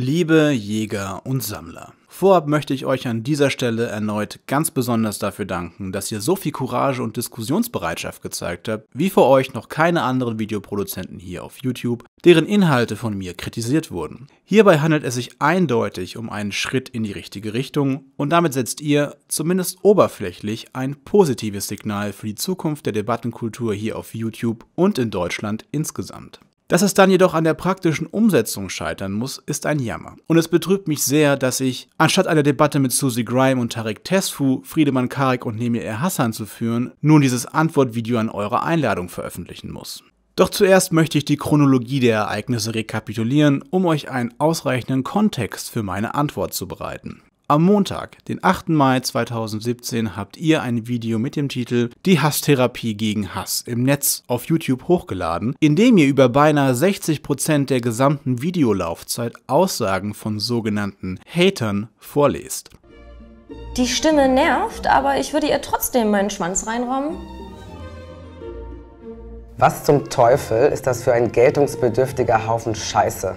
Liebe Jäger und Sammler, vorab möchte ich euch an dieser Stelle erneut ganz besonders dafür danken, dass ihr so viel Courage und Diskussionsbereitschaft gezeigt habt, wie vor euch noch keine anderen Videoproduzenten hier auf YouTube, deren Inhalte von mir kritisiert wurden. Hierbei handelt es sich eindeutig um einen Schritt in die richtige Richtung und damit setzt ihr, zumindest oberflächlich, ein positives Signal für die Zukunft der Debattenkultur hier auf YouTube und in Deutschland insgesamt. Dass es dann jedoch an der praktischen Umsetzung scheitern muss, ist ein Jammer. Und es betrübt mich sehr, dass ich, anstatt eine Debatte mit Susie Grime und Tarek Tesfu, Friedemann Karik und Nemir Er Hassan zu führen, nun dieses Antwortvideo an eure Einladung veröffentlichen muss. Doch zuerst möchte ich die Chronologie der Ereignisse rekapitulieren, um euch einen ausreichenden Kontext für meine Antwort zu bereiten. Am Montag, den 8. Mai 2017, habt ihr ein Video mit dem Titel Die Hasstherapie gegen Hass im Netz auf YouTube hochgeladen, in dem ihr über beinahe 60% der gesamten Videolaufzeit Aussagen von sogenannten Hatern vorlest. Die Stimme nervt, aber ich würde ihr trotzdem meinen Schwanz reinrammen. Was zum Teufel ist das für ein geltungsbedürftiger Haufen Scheiße?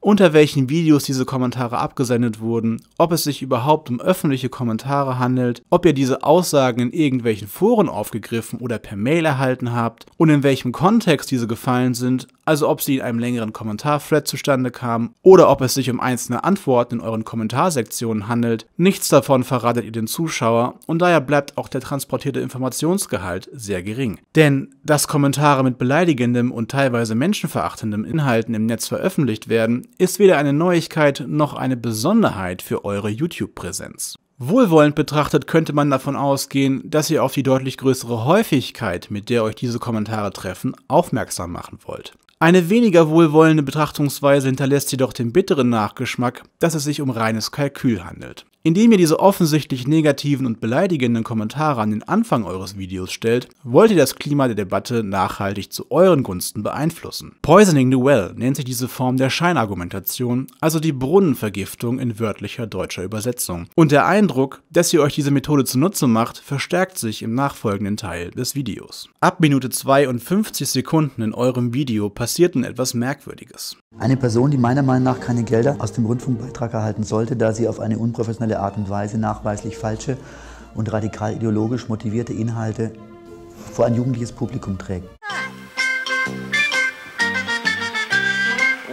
unter welchen Videos diese Kommentare abgesendet wurden, ob es sich überhaupt um öffentliche Kommentare handelt, ob ihr diese Aussagen in irgendwelchen Foren aufgegriffen oder per Mail erhalten habt und in welchem Kontext diese gefallen sind, also ob sie in einem längeren Kommentarthread zustande kamen oder ob es sich um einzelne Antworten in euren Kommentarsektionen handelt. Nichts davon verratet ihr den Zuschauer und daher bleibt auch der transportierte Informationsgehalt sehr gering. Denn dass Kommentare mit beleidigendem und teilweise menschenverachtendem Inhalten im Netz veröffentlicht werden, ist weder eine Neuigkeit noch eine Besonderheit für eure YouTube-Präsenz. Wohlwollend betrachtet könnte man davon ausgehen, dass ihr auf die deutlich größere Häufigkeit, mit der euch diese Kommentare treffen, aufmerksam machen wollt. Eine weniger wohlwollende Betrachtungsweise hinterlässt jedoch den bitteren Nachgeschmack, dass es sich um reines Kalkül handelt. Indem ihr diese offensichtlich negativen und beleidigenden Kommentare an den Anfang eures Videos stellt, wollt ihr das Klima der Debatte nachhaltig zu euren Gunsten beeinflussen. Poisoning the Well nennt sich diese Form der Scheinargumentation, also die Brunnenvergiftung in wörtlicher deutscher Übersetzung. Und der Eindruck, dass ihr euch diese Methode zunutze macht, verstärkt sich im nachfolgenden Teil des Videos. Ab Minute 2 und 50 Sekunden in eurem Video passiert nun etwas Merkwürdiges. Eine Person, die meiner Meinung nach keine Gelder aus dem Rundfunkbeitrag erhalten sollte, da sie auf eine unprofessionelle kriminelle Art und Weise nachweislich falsche und radikal ideologisch motivierte Inhalte vor ein jugendliches Publikum trägt.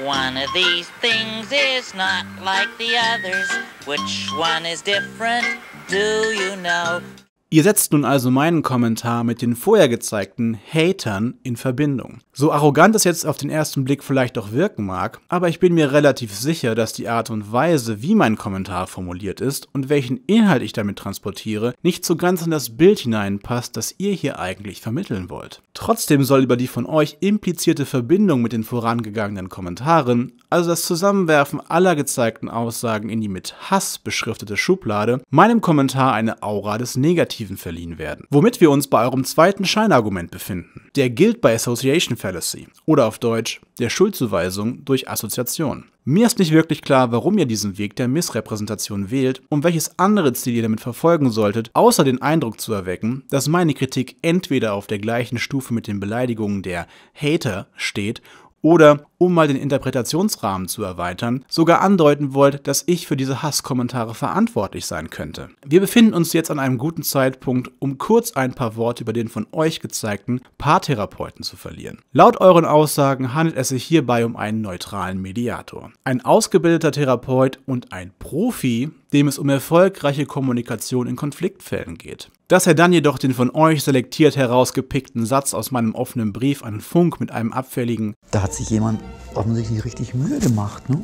One of these things is not like the others. Which one is different? Do you know? Ihr setzt nun also meinen Kommentar mit den vorher gezeigten Hatern in Verbindung. So arrogant es jetzt auf den ersten Blick vielleicht auch wirken mag, aber ich bin mir relativ sicher, dass die Art und Weise, wie mein Kommentar formuliert ist und welchen Inhalt ich damit transportiere, nicht so ganz in das Bild hineinpasst, das ihr hier eigentlich vermitteln wollt. Trotzdem soll über die von euch implizierte Verbindung mit den vorangegangenen Kommentaren, also das Zusammenwerfen aller gezeigten Aussagen in die mit Hass beschriftete Schublade, meinem Kommentar eine Aura des Negativen Alternativen verliehen werden. Womit wir uns bei eurem zweiten Scheinargument befinden. Der gilt bei Association Fallacy oder auf Deutsch der Schuldzuweisung durch Assoziation. Mir ist nicht wirklich klar, warum ihr diesen Weg der Missrepräsentation wählt und welches andere Ziel ihr damit verfolgen solltet, außer den Eindruck zu erwecken, dass meine Kritik entweder auf der gleichen Stufe mit den Beleidigungen der Hater steht oder, um mal den Interpretationsrahmen zu erweitern, sogar andeuten wollt, dass ich für diese Hasskommentare verantwortlich sein könnte. Wir befinden uns jetzt an einem guten Zeitpunkt, um kurz ein paar Worte über den von euch gezeigten Paartherapeuten zu verlieren. Laut euren Aussagen handelt es sich hierbei um einen neutralen Mediator. Ein ausgebildeter Therapeut und ein Profi, dem es um erfolgreiche Kommunikation in Konfliktfällen geht dass er dann jedoch den von euch selektiert herausgepickten Satz aus meinem offenen Brief an Funk mit einem abfälligen Da hat sich jemand offensichtlich richtig Mühe gemacht, ne?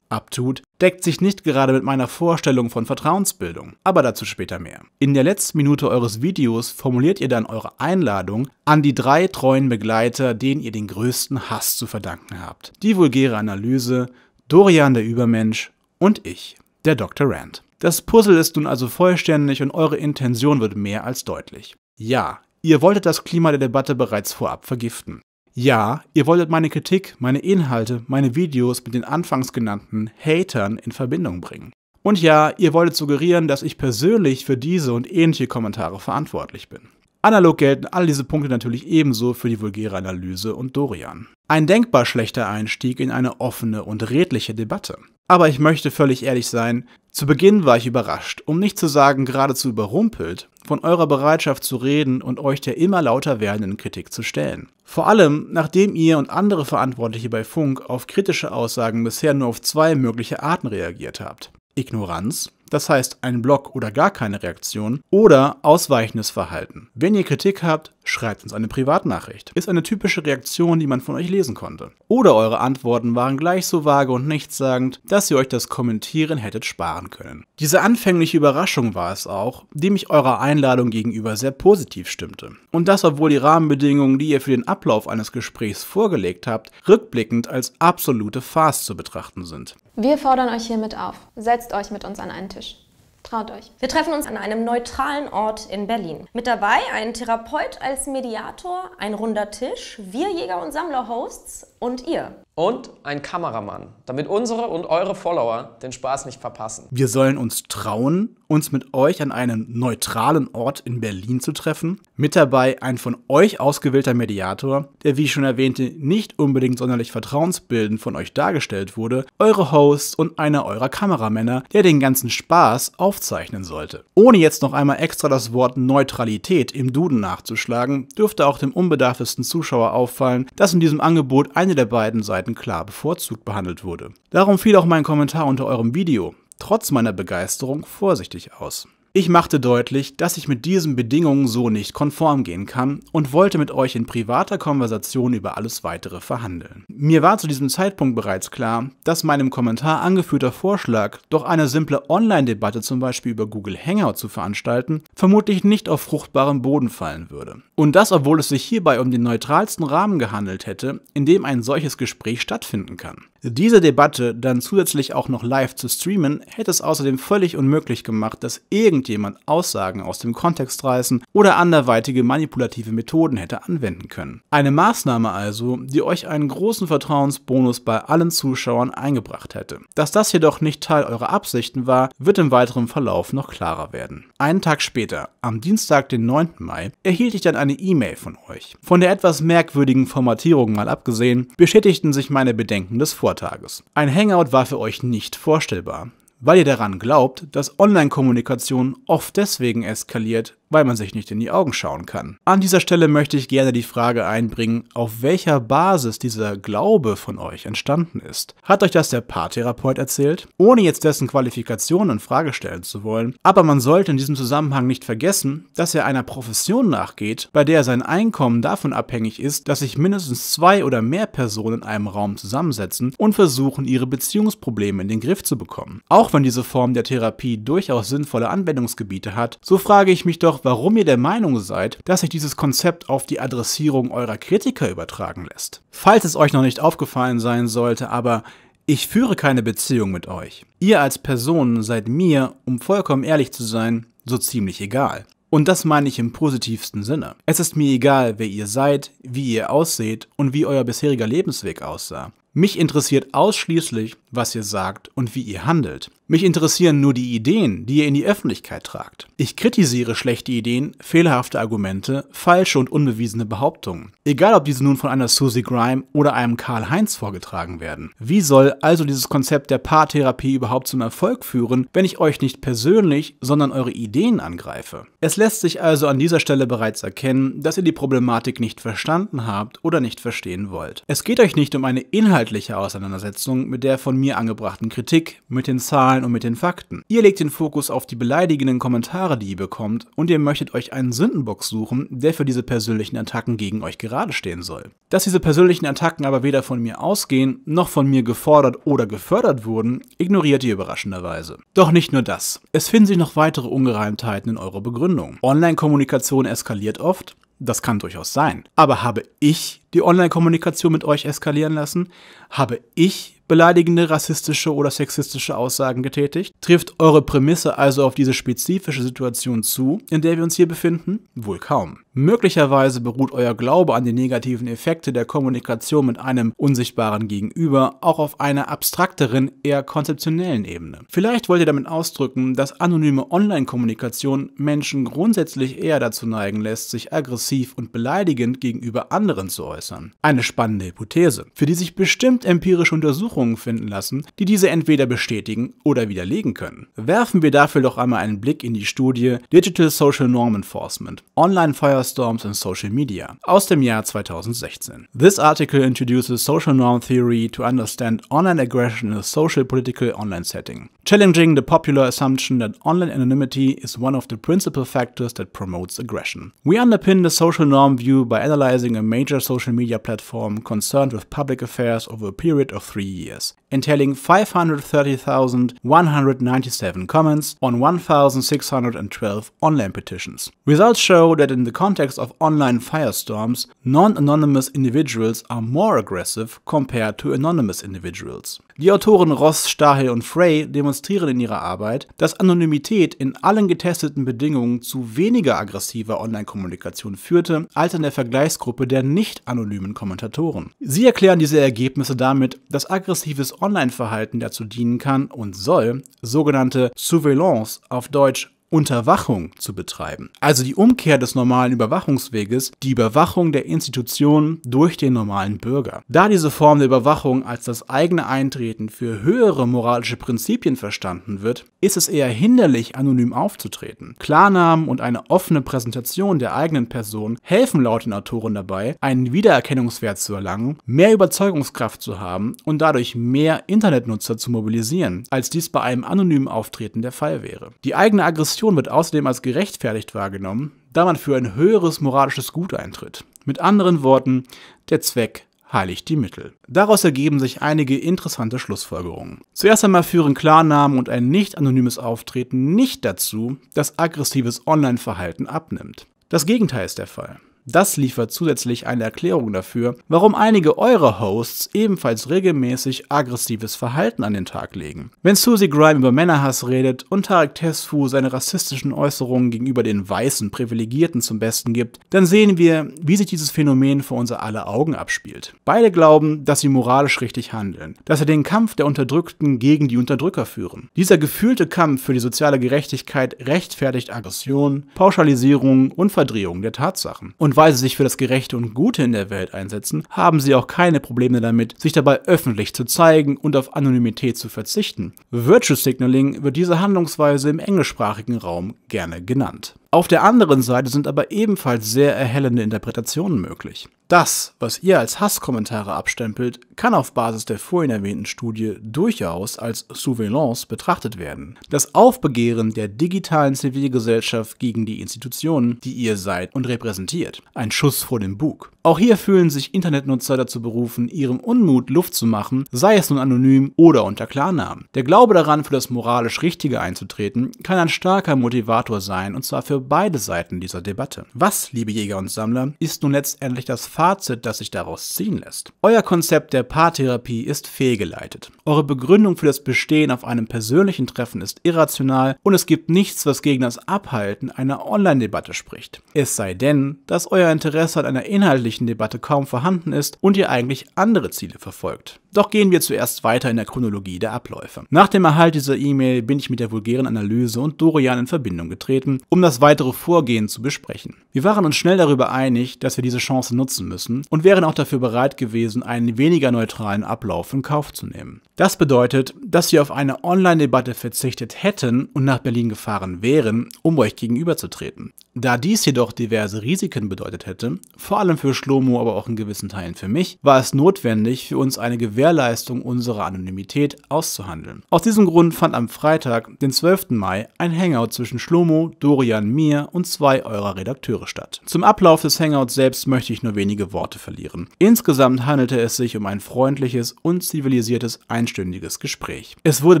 abtut, deckt sich nicht gerade mit meiner Vorstellung von Vertrauensbildung, aber dazu später mehr. In der letzten Minute eures Videos formuliert ihr dann eure Einladung an die drei treuen Begleiter, denen ihr den größten Hass zu verdanken habt. Die vulgäre Analyse, Dorian der Übermensch und ich, der Dr. Rand. Das Puzzle ist nun also vollständig und eure Intention wird mehr als deutlich. Ja, ihr wolltet das Klima der Debatte bereits vorab vergiften. Ja, ihr wolltet meine Kritik, meine Inhalte, meine Videos mit den anfangs genannten Hatern in Verbindung bringen. Und ja, ihr wolltet suggerieren, dass ich persönlich für diese und ähnliche Kommentare verantwortlich bin. Analog gelten all diese Punkte natürlich ebenso für die vulgäre Analyse und Dorian. Ein denkbar schlechter Einstieg in eine offene und redliche Debatte. Aber ich möchte völlig ehrlich sein, zu Beginn war ich überrascht, um nicht zu sagen geradezu überrumpelt, von eurer Bereitschaft zu reden und euch der immer lauter werdenden Kritik zu stellen. Vor allem, nachdem ihr und andere Verantwortliche bei Funk auf kritische Aussagen bisher nur auf zwei mögliche Arten reagiert habt. Ignoranz das heißt ein Block oder gar keine Reaktion, oder ausweichendes Verhalten. Wenn ihr Kritik habt, schreibt uns eine Privatnachricht. Ist eine typische Reaktion, die man von euch lesen konnte. Oder eure Antworten waren gleich so vage und nichtssagend, dass ihr euch das Kommentieren hättet sparen können. Diese anfängliche Überraschung war es auch, die mich eurer Einladung gegenüber sehr positiv stimmte. Und das, obwohl die Rahmenbedingungen, die ihr für den Ablauf eines Gesprächs vorgelegt habt, rückblickend als absolute Farce zu betrachten sind. Wir fordern euch hiermit auf. Setzt euch mit uns an einen Tisch. Traut euch. Wir treffen uns an einem neutralen Ort in Berlin. Mit dabei ein Therapeut als Mediator, ein runder Tisch, wir Jäger- und Sammler-Hosts und ihr. Und ein Kameramann damit unsere und eure Follower den Spaß nicht verpassen. Wir sollen uns trauen, uns mit euch an einem neutralen Ort in Berlin zu treffen. Mit dabei ein von euch ausgewählter Mediator, der, wie ich schon erwähnte, nicht unbedingt sonderlich vertrauensbildend von euch dargestellt wurde, eure Hosts und einer eurer Kameramänner, der den ganzen Spaß aufzeichnen sollte. Ohne jetzt noch einmal extra das Wort Neutralität im Duden nachzuschlagen, dürfte auch dem unbedarftesten Zuschauer auffallen, dass in diesem Angebot eine der beiden Seiten klar bevorzugt behandelt wurde würde. Darum fiel auch mein Kommentar unter eurem Video, trotz meiner Begeisterung, vorsichtig aus. Ich machte deutlich, dass ich mit diesen Bedingungen so nicht konform gehen kann und wollte mit euch in privater Konversation über alles weitere verhandeln. Mir war zu diesem Zeitpunkt bereits klar, dass meinem Kommentar angeführter Vorschlag, doch eine simple Online-Debatte zum Beispiel über Google Hangout zu veranstalten, vermutlich nicht auf fruchtbarem Boden fallen würde. Und das, obwohl es sich hierbei um den neutralsten Rahmen gehandelt hätte, in dem ein solches Gespräch stattfinden kann. Diese Debatte dann zusätzlich auch noch live zu streamen, hätte es außerdem völlig unmöglich gemacht, dass irgendjemand Aussagen aus dem Kontext reißen oder anderweitige manipulative Methoden hätte anwenden können. Eine Maßnahme also, die euch einen großen Vertrauensbonus bei allen Zuschauern eingebracht hätte. Dass das jedoch nicht Teil eurer Absichten war, wird im weiteren Verlauf noch klarer werden. Einen Tag später, am Dienstag, den 9. Mai, erhielt ich dann eine E-Mail von euch. Von der etwas merkwürdigen Formatierung mal abgesehen, bestätigten sich meine Bedenken des Vortrags. Vortages. Ein Hangout war für euch nicht vorstellbar, weil ihr daran glaubt, dass Online-Kommunikation oft deswegen eskaliert, weil man sich nicht in die Augen schauen kann. An dieser Stelle möchte ich gerne die Frage einbringen, auf welcher Basis dieser Glaube von euch entstanden ist. Hat euch das der Paartherapeut erzählt? Ohne jetzt dessen Qualifikationen in Frage stellen zu wollen, aber man sollte in diesem Zusammenhang nicht vergessen, dass er einer Profession nachgeht, bei der sein Einkommen davon abhängig ist, dass sich mindestens zwei oder mehr Personen in einem Raum zusammensetzen und versuchen, ihre Beziehungsprobleme in den Griff zu bekommen. Auch wenn diese Form der Therapie durchaus sinnvolle Anwendungsgebiete hat, so frage ich mich doch, noch, warum ihr der Meinung seid, dass sich dieses Konzept auf die Adressierung eurer Kritiker übertragen lässt. Falls es euch noch nicht aufgefallen sein sollte, aber ich führe keine Beziehung mit euch. Ihr als Person seid mir, um vollkommen ehrlich zu sein, so ziemlich egal. Und das meine ich im positivsten Sinne. Es ist mir egal, wer ihr seid, wie ihr ausseht und wie euer bisheriger Lebensweg aussah. Mich interessiert ausschließlich, was ihr sagt und wie ihr handelt. Mich interessieren nur die Ideen, die ihr in die Öffentlichkeit tragt. Ich kritisiere schlechte Ideen, fehlerhafte Argumente, falsche und unbewiesene Behauptungen. Egal, ob diese nun von einer Susie Grime oder einem Karl Heinz vorgetragen werden. Wie soll also dieses Konzept der Paartherapie überhaupt zum Erfolg führen, wenn ich euch nicht persönlich, sondern eure Ideen angreife? Es lässt sich also an dieser Stelle bereits erkennen, dass ihr die Problematik nicht verstanden habt oder nicht verstehen wollt. Es geht euch nicht um eine inhaltliche Auseinandersetzung mit der von mir angebrachten Kritik, mit den Zahlen, Zahlen und mit den Fakten. Ihr legt den Fokus auf die beleidigenden Kommentare, die ihr bekommt, und ihr möchtet euch einen Sündenbock suchen, der für diese persönlichen Attacken gegen euch gerade stehen soll. Dass diese persönlichen Attacken aber weder von mir ausgehen, noch von mir gefordert oder gefördert wurden, ignoriert ihr überraschenderweise. Doch nicht nur das. Es finden sich noch weitere Ungereimtheiten in eurer Begründung. Online-Kommunikation eskaliert oft, das kann durchaus sein. Aber habe ich die Online-Kommunikation mit euch eskalieren lassen? Habe ich beleidigende, rassistische oder sexistische Aussagen getätigt? Trifft eure Prämisse also auf diese spezifische Situation zu, in der wir uns hier befinden? Wohl kaum. Möglicherweise beruht euer Glaube an die negativen Effekte der Kommunikation mit einem unsichtbaren Gegenüber auch auf einer abstrakteren, eher konzeptionellen Ebene. Vielleicht wollt ihr damit ausdrücken, dass anonyme Online-Kommunikation Menschen grundsätzlich eher dazu neigen lässt, sich aggressiv und beleidigend gegenüber anderen zu äußern. Eine spannende Hypothese, für die sich bestimmt empirische Untersuchungen finden lassen, die diese entweder bestätigen oder widerlegen können. Werfen wir dafür doch einmal einen Blick in die Studie Digital Social Norm Enforcement, Online Megastorms in Social Media aus dem Jahr 2016. This article introduces social norm theory to understand online aggression in a social political online setting, challenging the popular assumption that online anonymity is one of the principal factors that promotes aggression. We underpin the social norm view by analyzing a major social media platform concerned with public affairs over a period of three years entailing 530,197 comments on 1,612 online petitions. Results show that in the context of online firestorms, non-anonymous individuals are more aggressive compared to anonymous individuals. Die Autoren Ross, Stahl und Frey demonstrieren in ihrer Arbeit, dass Anonymität in allen getesteten Bedingungen zu weniger aggressiver Online-Kommunikation führte als in der Vergleichsgruppe der nicht anonymen Kommentatoren. Sie erklären diese Ergebnisse damit, dass aggressives Online-Verhalten dazu dienen kann und soll, sogenannte Surveillance auf Deutsch Unterwachung zu betreiben. Also die Umkehr des normalen Überwachungsweges, die Überwachung der Institutionen durch den normalen Bürger. Da diese Form der Überwachung als das eigene Eintreten für höhere moralische Prinzipien verstanden wird, ist es eher hinderlich, anonym aufzutreten. Klarnamen und eine offene Präsentation der eigenen Person helfen laut den Autoren dabei, einen Wiedererkennungswert zu erlangen, mehr Überzeugungskraft zu haben und dadurch mehr Internetnutzer zu mobilisieren, als dies bei einem anonymen Auftreten der Fall wäre. Die eigene Aggression Aktion wird außerdem als gerechtfertigt wahrgenommen, da man für ein höheres moralisches Gut eintritt. Mit anderen Worten, der Zweck heiligt die Mittel. Daraus ergeben sich einige interessante Schlussfolgerungen. Zuerst einmal führen Klarnamen und ein nicht anonymes Auftreten nicht dazu, dass aggressives Online-Verhalten abnimmt. Das Gegenteil ist der Fall. Das liefert zusätzlich eine Erklärung dafür, warum einige eurer Hosts ebenfalls regelmäßig aggressives Verhalten an den Tag legen. Wenn Susie Grime über Männerhass redet und Tarek Tesfu seine rassistischen Äußerungen gegenüber den weißen Privilegierten zum Besten gibt, dann sehen wir, wie sich dieses Phänomen vor unser aller Augen abspielt. Beide glauben, dass sie moralisch richtig handeln, dass sie den Kampf der Unterdrückten gegen die Unterdrücker führen. Dieser gefühlte Kampf für die soziale Gerechtigkeit rechtfertigt Aggression, Pauschalisierung und Verdrehung der Tatsachen. Und weil sie sich für das Gerechte und Gute in der Welt einsetzen, haben sie auch keine Probleme damit, sich dabei öffentlich zu zeigen und auf Anonymität zu verzichten. Virtue Signaling wird diese Handlungsweise im englischsprachigen Raum gerne genannt. Auf der anderen Seite sind aber ebenfalls sehr erhellende Interpretationen möglich. Das, was ihr als Hasskommentare abstempelt, kann auf Basis der vorhin erwähnten Studie durchaus als Souvelance betrachtet werden. Das Aufbegehren der digitalen Zivilgesellschaft gegen die Institutionen, die ihr seid und repräsentiert. Ein Schuss vor dem Bug. Auch hier fühlen sich Internetnutzer dazu berufen, ihrem Unmut Luft zu machen, sei es nun anonym oder unter Klarnamen. Der Glaube daran, für das moralisch Richtige einzutreten, kann ein starker Motivator sein und zwar für für beide Seiten dieser Debatte. Was, liebe Jäger und Sammler, ist nun letztendlich das Fazit, das sich daraus ziehen lässt? Euer Konzept der Paartherapie ist fehlgeleitet. Eure Begründung für das Bestehen auf einem persönlichen Treffen ist irrational und es gibt nichts, was gegen das Abhalten einer Online-Debatte spricht. Es sei denn, dass euer Interesse an einer inhaltlichen Debatte kaum vorhanden ist und ihr eigentlich andere Ziele verfolgt. Doch gehen wir zuerst weiter in der Chronologie der Abläufe. Nach dem Erhalt dieser E-Mail bin ich mit der vulgären Analyse und Dorian in Verbindung getreten, um das weitere Vorgehen zu besprechen. Wir waren uns schnell darüber einig, dass wir diese Chance nutzen müssen und wären auch dafür bereit gewesen, einen weniger neutralen Ablauf in Kauf zu nehmen. Das bedeutet, dass Sie auf eine Online-Debatte verzichtet hätten und nach Berlin gefahren wären, um euch gegenüberzutreten. Da dies jedoch diverse Risiken bedeutet hätte, vor allem für Schlomo, aber auch in gewissen Teilen für mich, war es notwendig, für uns eine Gewährleistung unserer Anonymität auszuhandeln. Aus diesem Grund fand am Freitag, den 12. Mai, ein Hangout zwischen Schlomo, Dorian, mir und zwei eurer Redakteure statt. Zum Ablauf des Hangouts selbst möchte ich nur wenige Worte verlieren. Insgesamt handelte es sich um ein freundliches und zivilisiertes Einstellungsverhältnis einstündiges Gespräch. Es wurde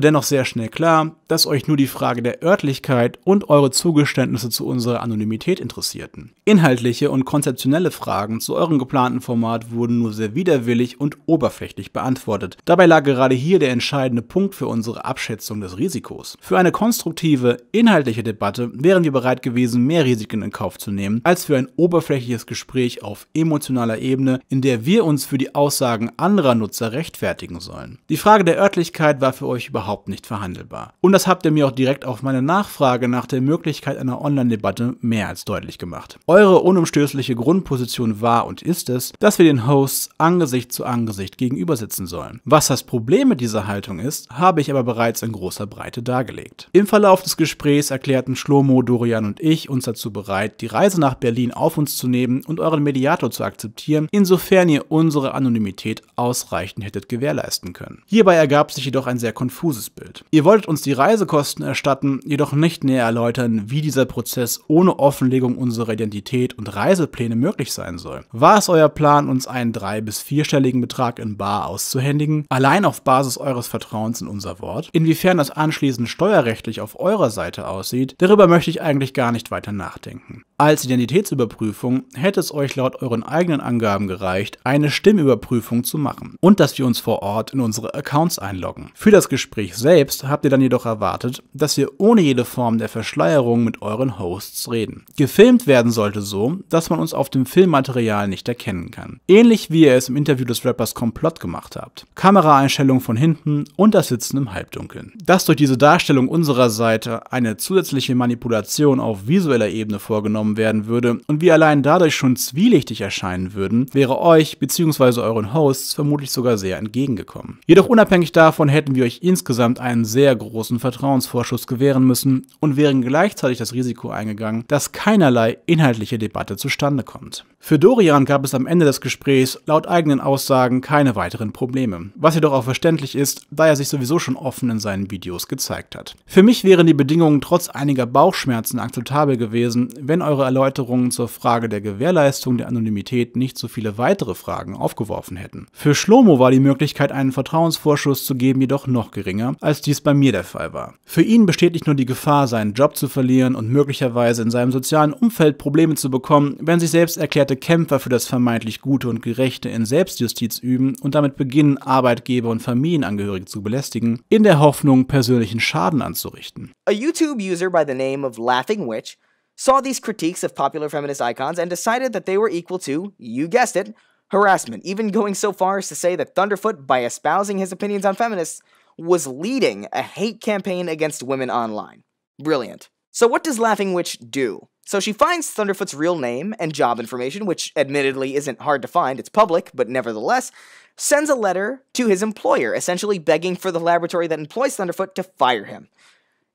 dennoch sehr schnell klar, dass euch nur die Frage der Örtlichkeit und eure Zugeständnisse zu unserer Anonymität interessierten. Inhaltliche und konzeptionelle Fragen zu eurem geplanten Format wurden nur sehr widerwillig und oberflächlich beantwortet. Dabei lag gerade hier der entscheidende Punkt für unsere Abschätzung des Risikos. Für eine konstruktive, inhaltliche Debatte wären wir bereit gewesen, mehr Risiken in Kauf zu nehmen, als für ein oberflächliches Gespräch auf emotionaler Ebene, in der wir uns für die Aussagen anderer Nutzer rechtfertigen sollen. Die Frage Frage der Örtlichkeit war für euch überhaupt nicht verhandelbar. Und das habt ihr mir auch direkt auf meine Nachfrage nach der Möglichkeit einer Online-Debatte mehr als deutlich gemacht. Eure unumstößliche Grundposition war und ist es, dass wir den Hosts Angesicht zu Angesicht gegenüber sitzen sollen. Was das Problem mit dieser Haltung ist, habe ich aber bereits in großer Breite dargelegt. Im Verlauf des Gesprächs erklärten Schlomo, Dorian und ich uns dazu bereit, die Reise nach Berlin auf uns zu nehmen und euren Mediator zu akzeptieren, insofern ihr unsere Anonymität ausreichend hättet gewährleisten können. Hier Hierbei ergab sich jedoch ein sehr konfuses Bild. Ihr wolltet uns die Reisekosten erstatten, jedoch nicht näher erläutern, wie dieser Prozess ohne Offenlegung unserer Identität und Reisepläne möglich sein soll. War es euer Plan, uns einen drei- bis vierstelligen Betrag in bar auszuhändigen, allein auf Basis eures Vertrauens in unser Wort? Inwiefern das anschließend steuerrechtlich auf eurer Seite aussieht, darüber möchte ich eigentlich gar nicht weiter nachdenken. Als Identitätsüberprüfung hätte es euch laut euren eigenen Angaben gereicht, eine Stimmüberprüfung zu machen und dass wir uns vor Ort in unsere Accounts einloggen. Für das Gespräch selbst habt ihr dann jedoch erwartet, dass wir ohne jede Form der Verschleierung mit euren Hosts reden. Gefilmt werden sollte so, dass man uns auf dem Filmmaterial nicht erkennen kann. Ähnlich wie ihr es im Interview des Rappers Komplott gemacht habt. Kameraeinstellung von hinten und das Sitzen im Halbdunkeln. Dass durch diese Darstellung unserer Seite eine zusätzliche Manipulation auf visueller Ebene vorgenommen wahrgenommen werden würde und wir allein dadurch schon zwielichtig erscheinen würden, wäre euch bzw. euren Hosts vermutlich sogar sehr entgegengekommen. Jedoch unabhängig davon hätten wir euch insgesamt einen sehr großen Vertrauensvorschuss gewähren müssen und wären gleichzeitig das Risiko eingegangen, dass keinerlei inhaltliche Debatte zustande kommt. Für Dorian gab es am Ende des Gesprächs laut eigenen Aussagen keine weiteren Probleme, was jedoch auch verständlich ist, da er sich sowieso schon offen in seinen Videos gezeigt hat. Für mich wären die Bedingungen trotz einiger Bauchschmerzen akzeptabel gewesen, wenn eure eure Erläuterungen zur Frage der Gewährleistung der Anonymität nicht so viele weitere Fragen aufgeworfen hätten. Für Schlomo war die Möglichkeit, einen Vertrauensvorschuss zu geben, jedoch noch geringer, als dies bei mir der Fall war. Für ihn besteht nicht nur die Gefahr, seinen Job zu verlieren und möglicherweise in seinem sozialen Umfeld Probleme zu bekommen, wenn sich selbst erklärte Kämpfer für das vermeintlich Gute und Gerechte in Selbstjustiz üben und damit beginnen, Arbeitgeber und Familienangehörige zu belästigen, in der Hoffnung, persönlichen Schaden anzurichten. A YouTube user by the name of Laughing Witch saw these critiques of popular feminist icons and decided that they were equal to, you guessed it, harassment, even going so far as to say that Thunderfoot, by espousing his opinions on feminists, was leading a hate campaign against women online. Brilliant. So, what does Laughing Witch do? So, she finds Thunderfoot's real name and job information, which admittedly isn't hard to find, it's public, but nevertheless, sends a letter to his employer, essentially begging for the laboratory that employs Thunderfoot to fire him.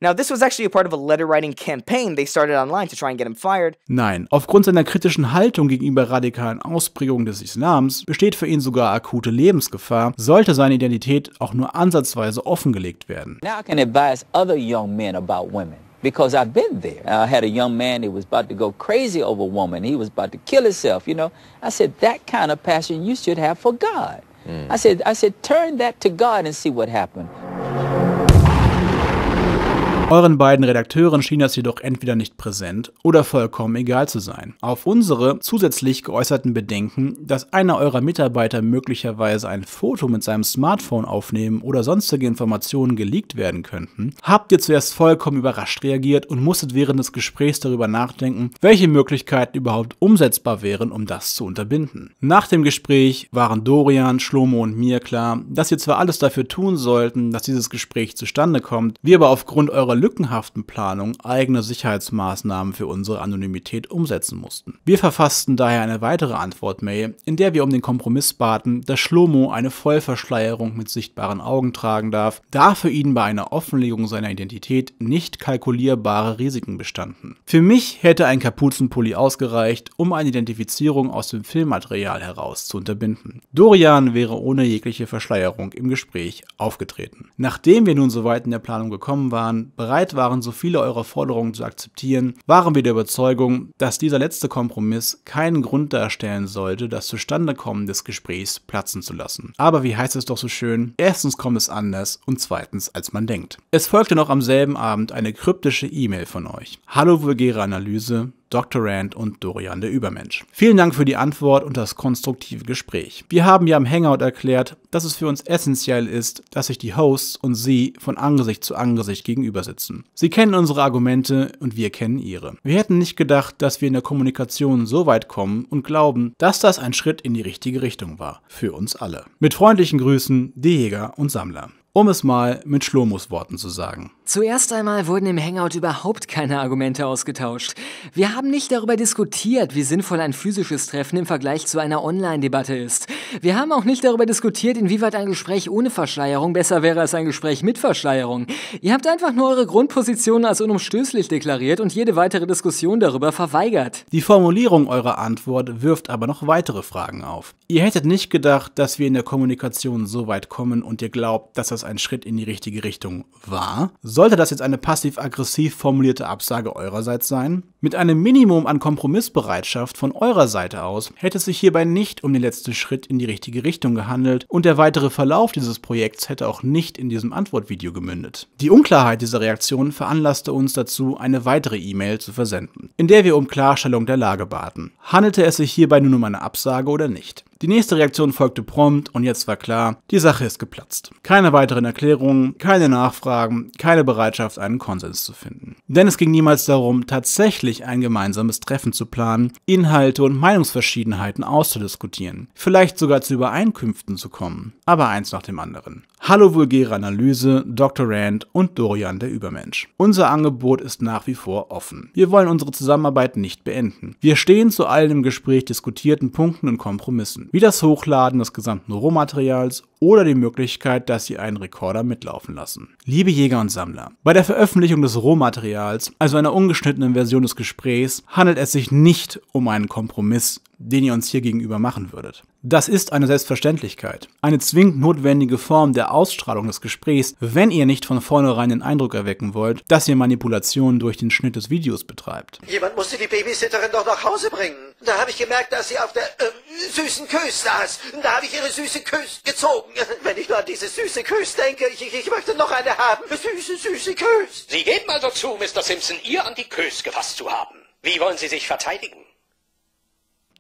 Now, this was actually a part of a letter writing campaign they started online to try and get him fired. Nein, aufgrund seiner kritischen Haltung gegenüber radikalen Ausprägungen des Islams besteht für ihn sogar akute Lebensgefahr, sollte seine Identität auch nur ansatzweise offengelegt werden. Now I can advise other young men about women. because I've been there. I had a young man who was about to go crazy over a woman. He was about to kill himself, you know. I said, that kind of passion you should have for God. Mm. I said, I said, turn that to God and see what happened. Euren beiden Redakteuren schien das jedoch entweder nicht präsent oder vollkommen egal zu sein. Auf unsere zusätzlich geäußerten Bedenken, dass einer eurer Mitarbeiter möglicherweise ein Foto mit seinem Smartphone aufnehmen oder sonstige Informationen geleakt werden könnten, habt ihr zuerst vollkommen überrascht reagiert und musstet während des Gesprächs darüber nachdenken, welche Möglichkeiten überhaupt umsetzbar wären, um das zu unterbinden. Nach dem Gespräch waren Dorian, Schlomo und mir klar, dass ihr zwar alles dafür tun sollten, dass dieses Gespräch zustande kommt, wir aber aufgrund eurer unserer lückenhaften Planung eigene Sicherheitsmaßnahmen für unsere Anonymität umsetzen mussten. Wir verfassten daher eine weitere Antwort-Mail, in der wir um den Kompromiss baten, dass Schlomo eine Vollverschleierung mit sichtbaren Augen tragen darf, da für ihn bei einer Offenlegung seiner Identität nicht kalkulierbare Risiken bestanden. Für mich hätte ein Kapuzenpulli ausgereicht, um eine Identifizierung aus dem Filmmaterial heraus zu unterbinden. Dorian wäre ohne jegliche Verschleierung im Gespräch aufgetreten. Nachdem wir nun soweit in der Planung gekommen waren, bereit waren, so viele eurer Forderungen zu akzeptieren, waren wir der Überzeugung, dass dieser letzte Kompromiss keinen Grund darstellen sollte, das Zustandekommen des Gesprächs platzen zu lassen. Aber wie heißt es doch so schön, erstens kommt es anders und zweitens, als man denkt. Es folgte noch am selben Abend eine kryptische E-Mail von euch. Hallo vulgäre Analyse, Dr. Rand und Dorian der Übermensch. Vielen Dank für die Antwort und das konstruktive Gespräch. Wir haben ja im Hangout erklärt, dass es für uns essentiell ist, dass sich die Hosts und Sie von Angesicht zu Angesicht gegenüber sitzen. Sie kennen unsere Argumente und wir kennen Ihre. Wir hätten nicht gedacht, dass wir in der Kommunikation so weit kommen und glauben, dass das ein Schritt in die richtige Richtung war. Für uns alle. Mit freundlichen Grüßen, die Jäger und Sammler. Um es mal mit Schlomos Worten zu sagen. Zuerst einmal wurden im Hangout überhaupt keine Argumente ausgetauscht. Wir haben nicht darüber diskutiert, wie sinnvoll ein physisches Treffen im Vergleich zu einer Online-Debatte ist. Wir haben auch nicht darüber diskutiert, inwieweit ein Gespräch ohne Verschleierung besser wäre als ein Gespräch mit Verschleierung. Ihr habt einfach nur eure Grundpositionen als unumstößlich deklariert und jede weitere Diskussion darüber verweigert. Die Formulierung eurer Antwort wirft aber noch weitere Fragen auf. Ihr hättet nicht gedacht, dass wir in der Kommunikation so weit kommen und ihr glaubt, dass das ein Schritt in die richtige Richtung war? Sollte das jetzt eine passiv-aggressiv formulierte Absage eurerseits sein? Mit einem Minimum an Kompromissbereitschaft von eurer Seite aus hätte es sich hierbei nicht um den letzten Schritt in die richtige Richtung gehandelt und der weitere Verlauf dieses Projekts hätte auch nicht in diesem Antwortvideo gemündet. Die Unklarheit dieser Reaktion veranlasste uns dazu, eine weitere E-Mail zu versenden, in der wir um Klarstellung der Lage baten. Handelte es sich hierbei nun um eine Absage oder nicht? Die nächste Reaktion folgte prompt und jetzt war klar, die Sache ist geplatzt. Keine weiteren Erklärungen, keine Nachfragen, keine Bereitschaft, einen Konsens zu finden. Denn es ging niemals darum, tatsächlich ein gemeinsames Treffen zu planen, Inhalte und Meinungsverschiedenheiten auszudiskutieren, vielleicht sogar zu Übereinkünften zu kommen, aber eins nach dem anderen. Hallo Vulgäre Analyse, Dr. Rand und Dorian der Übermensch. Unser Angebot ist nach wie vor offen. Wir wollen unsere Zusammenarbeit nicht beenden. Wir stehen zu allen im Gespräch diskutierten Punkten und Kompromissen, wie das Hochladen des gesamten Rohmaterials oder die Möglichkeit, dass sie einen Rekorder mitlaufen lassen. Liebe Jäger und Sammler, bei der Veröffentlichung des Rohmaterials, also einer ungeschnittenen Version des Gesprächs, handelt es sich nicht um einen Kompromiss, den ihr uns hier gegenüber machen würdet. Das ist eine Selbstverständlichkeit, eine zwingend notwendige Form der Ausstrahlung des Gesprächs, wenn ihr nicht von vornherein den Eindruck erwecken wollt, dass ihr Manipulationen durch den Schnitt des Videos betreibt. Jemand musste die Babysitterin doch nach Hause bringen. Da habe ich gemerkt, dass sie auf der äh, süßen Kös saß. Da habe ich ihre süße Kös gezogen. Wenn ich nur an diese süße Kös denke, ich, ich, ich möchte noch eine haben. Süße, süße Kös. Sie geben also zu, Mr. Simpson, ihr an die Kös gefasst zu haben. Wie wollen Sie sich verteidigen?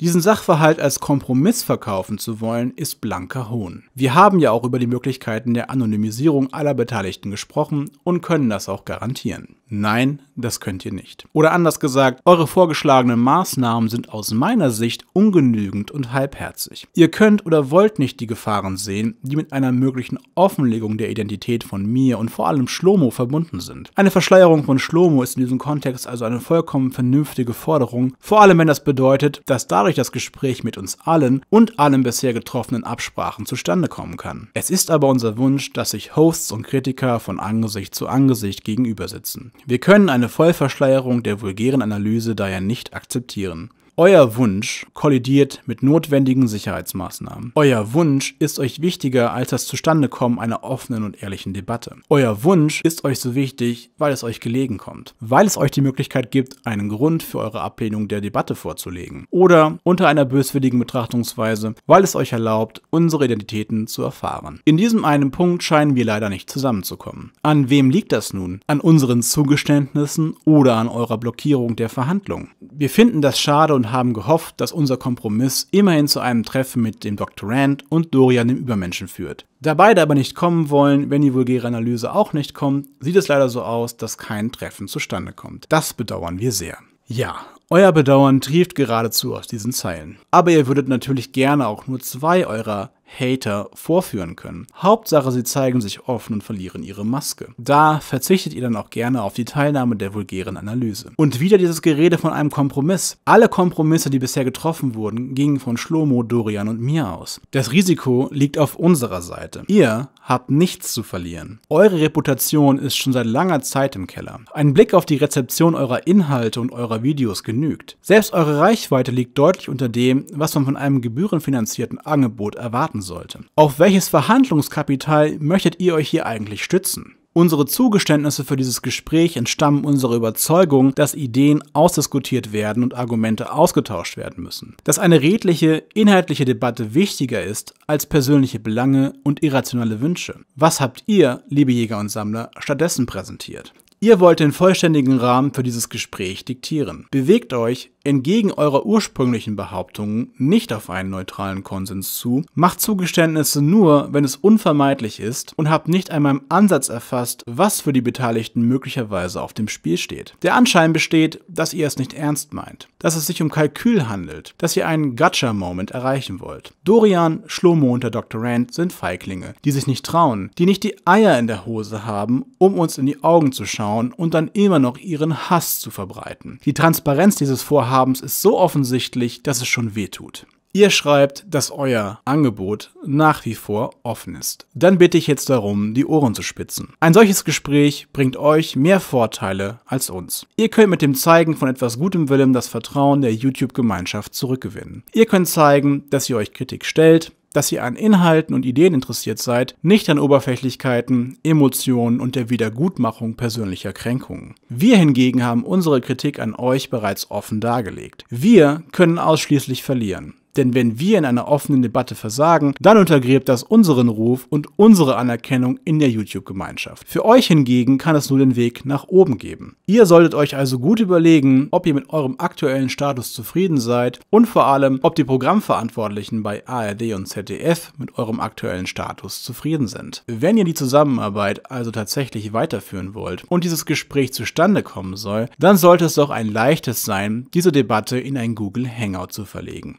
Diesen Sachverhalt als Kompromiss verkaufen zu wollen, ist blanker Hohn. Wir haben ja auch über die Möglichkeiten der Anonymisierung aller Beteiligten gesprochen und können das auch garantieren. Nein, das könnt ihr nicht. Oder anders gesagt, eure vorgeschlagenen Maßnahmen sind aus meiner Sicht ungenügend und halbherzig. Ihr könnt oder wollt nicht die Gefahren sehen, die mit einer möglichen Offenlegung der Identität von mir und vor allem Schlomo verbunden sind. Eine Verschleierung von Schlomo ist in diesem Kontext also eine vollkommen vernünftige Forderung, vor allem wenn das bedeutet, dass dadurch das Gespräch mit uns allen und allen bisher getroffenen Absprachen zustande kommen kann. Es ist aber unser Wunsch, dass sich Hosts und Kritiker von Angesicht zu Angesicht gegenüber sitzen. Wir können eine Vollverschleierung der vulgären Analyse daher nicht akzeptieren euer Wunsch kollidiert mit notwendigen Sicherheitsmaßnahmen. Euer Wunsch ist euch wichtiger als das Zustandekommen einer offenen und ehrlichen Debatte. Euer Wunsch ist euch so wichtig, weil es euch gelegen kommt, weil es euch die Möglichkeit gibt, einen Grund für eure Ablehnung der Debatte vorzulegen oder unter einer böswilligen Betrachtungsweise, weil es euch erlaubt, unsere Identitäten zu erfahren. In diesem einen Punkt scheinen wir leider nicht zusammenzukommen. An wem liegt das nun? An unseren Zugeständnissen oder an eurer Blockierung der Verhandlungen? Wir finden das schade und und haben gehofft, dass unser Kompromiss immerhin zu einem Treffen mit dem Dr. Rand und Dorian dem Übermenschen führt. Da beide aber nicht kommen wollen, wenn die vulgäre Analyse auch nicht kommt, sieht es leider so aus, dass kein Treffen zustande kommt. Das bedauern wir sehr. Ja, euer Bedauern trieft geradezu aus diesen Zeilen. Aber ihr würdet natürlich gerne auch nur zwei eurer Hater vorführen können. Hauptsache, sie zeigen sich offen und verlieren ihre Maske. Da verzichtet ihr dann auch gerne auf die Teilnahme der vulgären Analyse. Und wieder dieses Gerede von einem Kompromiss. Alle Kompromisse, die bisher getroffen wurden, gingen von Schlomo, Dorian und mir aus. Das Risiko liegt auf unserer Seite. Ihr habt nichts zu verlieren. Eure Reputation ist schon seit langer Zeit im Keller. Ein Blick auf die Rezeption eurer Inhalte und eurer Videos genügt. Selbst eure Reichweite liegt deutlich unter dem, was man von einem gebührenfinanzierten Angebot erwarten sollte. Auf welches Verhandlungskapital möchtet ihr euch hier eigentlich stützen? Unsere Zugeständnisse für dieses Gespräch entstammen unserer Überzeugung, dass Ideen ausdiskutiert werden und Argumente ausgetauscht werden müssen. Dass eine redliche, inhaltliche Debatte wichtiger ist als persönliche Belange und irrationale Wünsche. Was habt ihr, liebe Jäger und Sammler, stattdessen präsentiert? Ihr wollt den vollständigen Rahmen für dieses Gespräch diktieren. Bewegt euch entgegen eurer ursprünglichen Behauptungen nicht auf einen neutralen Konsens zu, macht Zugeständnisse nur, wenn es unvermeidlich ist und habt nicht einmal im Ansatz erfasst, was für die Beteiligten möglicherweise auf dem Spiel steht. Der Anschein besteht, dass ihr es nicht ernst meint, dass es sich um Kalkül handelt, dass ihr einen Gacha-Moment erreichen wollt. Dorian, Schlomo und der Dr. Rand sind Feiglinge, die sich nicht trauen, die nicht die Eier in der Hose haben, um uns in die Augen zu schauen und dann immer noch ihren Hass zu verbreiten. Die Transparenz dieses Vorhabens Wahrhabens ist so offensichtlich, dass es schon weh tut. Ihr schreibt, dass euer Angebot nach wie vor offen ist. Dann bitte ich jetzt darum, die Ohren zu spitzen. Ein solches Gespräch bringt euch mehr Vorteile als uns. Ihr könnt mit dem Zeigen von etwas gutem Willen das Vertrauen der YouTube-Gemeinschaft zurückgewinnen. Ihr könnt zeigen, dass ihr euch Kritik stellt, dass ihr an Inhalten und Ideen interessiert seid, nicht an Oberflächlichkeiten, Emotionen und der Wiedergutmachung persönlicher Kränkungen. Wir hingegen haben unsere Kritik an euch bereits offen dargelegt. Wir können ausschließlich verlieren. Denn wenn wir in einer offenen Debatte versagen, dann untergräbt das unseren Ruf und unsere Anerkennung in der YouTube-Gemeinschaft. Für euch hingegen kann es nur den Weg nach oben geben. Ihr solltet euch also gut überlegen, ob ihr mit eurem aktuellen Status zufrieden seid und vor allem, ob die Programmverantwortlichen bei ARD und ZDF mit eurem aktuellen Status zufrieden sind. Wenn ihr die Zusammenarbeit also tatsächlich weiterführen wollt und dieses Gespräch zustande kommen soll, dann sollte es doch ein leichtes sein, diese Debatte in ein Google Hangout zu verlegen.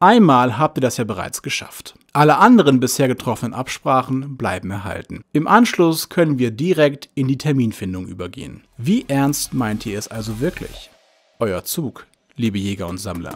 Einmal habt ihr das ja bereits geschafft. Alle anderen bisher getroffenen Absprachen bleiben erhalten. Im Anschluss können wir direkt in die Terminfindung übergehen. Wie ernst meint ihr es also wirklich? Euer Zug, liebe Jäger und Sammler.